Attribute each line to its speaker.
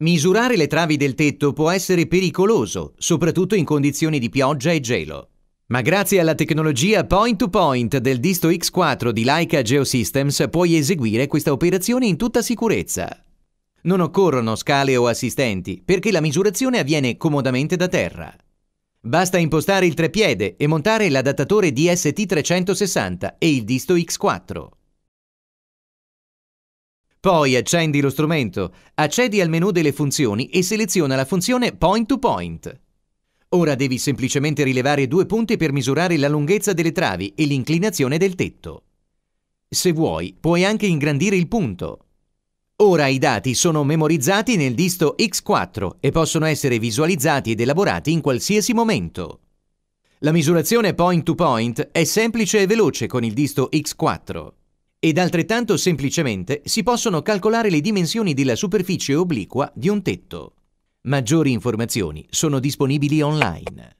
Speaker 1: Misurare le travi del tetto può essere pericoloso, soprattutto in condizioni di pioggia e gelo. Ma grazie alla tecnologia point-to-point del Disto X4 di Leica Geosystems puoi eseguire questa operazione in tutta sicurezza. Non occorrono scale o assistenti, perché la misurazione avviene comodamente da terra. Basta impostare il treppiede e montare l'adattatore DST360 e il Disto X4. Poi accendi lo strumento, accedi al menu delle funzioni e seleziona la funzione Point to Point. Ora devi semplicemente rilevare due punti per misurare la lunghezza delle travi e l'inclinazione del tetto. Se vuoi, puoi anche ingrandire il punto. Ora i dati sono memorizzati nel disto X4 e possono essere visualizzati ed elaborati in qualsiasi momento. La misurazione point-to-point -point è semplice e veloce con il disto X4 ed altrettanto semplicemente si possono calcolare le dimensioni della superficie obliqua di un tetto. Maggiori informazioni sono disponibili
Speaker 2: online.